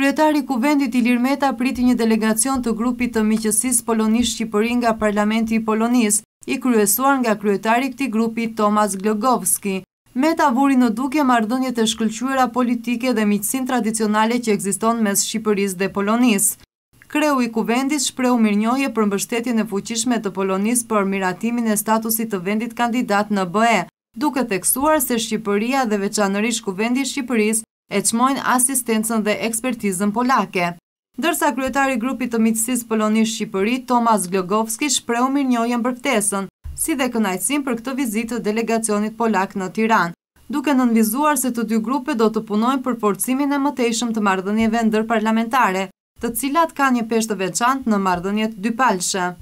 Kryetari Kuvendit Ilir Meta priti një delegacion të grupit të miqësis polonisht shqipërin nga Parlamenti i Polonis, i kryesuar nga kryetari këti grupi Tomas Glogovski. Meta vuri në duke mardënje të shkëllqyra politike dhe miqësin tradicionale që egziston mes Shqipëris dhe Polonis. Kreu i kuvendis shpreu mirënjohje për mbështetjen e fuqishme të Polonis për miratimin e statusit të vendit kandidat në BE, duke theksuar se Shqipëria dhe veçanërish kuvendis Shqipëris e qmojnë asistencën dhe ekspertizën polake. Dërsa kryetari grupit të mitësis polonisht Shqipëri, Tomas Glogovski, shpreu mirë njojën bërftesën, si dhe kënajësim për këtë vizitë të delegacionit polak në Tiran, duke nënvizuar se të dy grupe do të punojnë për forcimin e mëtejshëm të mardhënjeve ndër parlamentare, të cilat ka një peshtë të veçant në mardhënjet dy palshe.